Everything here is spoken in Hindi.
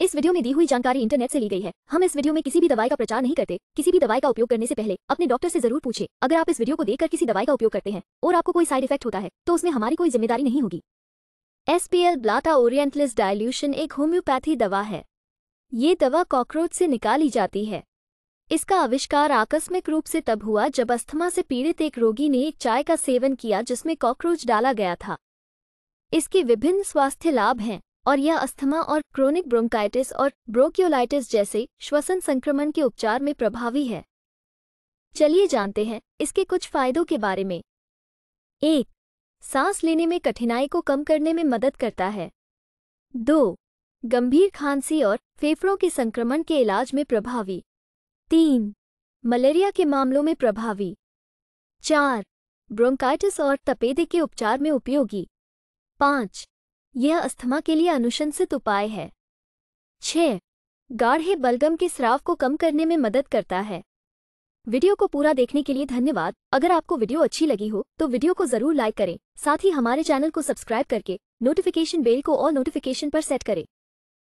इस वीडियो में दी हुई जानकारी इंटरनेट से ली गई है हम इस वीडियो में किसी भी दवाई का प्रचार नहीं करते किसी भी दवाई का उपयोग करने से पहले अपने डॉक्टर से जरूर पूछे अगर आप इस वीडियो को देखकर किसी दवाई का उपयोग करते हैं और आपको कोई साइड इफेक्ट होता है तो उसमें हमारी कोई जिम्मेदारी नहीं होगी एसपीएल ब्लाटा ओरियंटलिस डायल्यूशन एक होम्योपैथी दवा है ये दवा कॉकरोच से निकाली जाती है इसका आविष्कार आकस्मिक रूप से तब हुआ जब अस्थमा से पीड़ित एक रोगी ने एक चाय का सेवन किया जिसमें कॉकरोच डाला गया था इसके विभिन्न स्वास्थ्य लाभ हैं और यह अस्थमा और क्रोनिक ब्रोंकाइटिस और ब्रोक्योलाइटिस जैसे श्वसन संक्रमण के उपचार में प्रभावी है चलिए जानते हैं इसके कुछ फायदों के बारे में एक सांस लेने में कठिनाई को कम करने में मदद करता है दो गंभीर खांसी और फेफड़ों के संक्रमण के इलाज में प्रभावी तीन मलेरिया के मामलों में प्रभावी चार ब्रोंकाइटिस और तपेदे के उपचार में उपयोगी पाँच यह अस्थमा के लिए अनुशंसित उपाय है छ गाढ़े बलगम के स्राव को कम करने में मदद करता है वीडियो को पूरा देखने के लिए धन्यवाद अगर आपको वीडियो अच्छी लगी हो तो वीडियो को जरूर लाइक करें साथ ही हमारे चैनल को सब्सक्राइब करके नोटिफिकेशन बेल को और नोटिफिकेशन पर सेट करें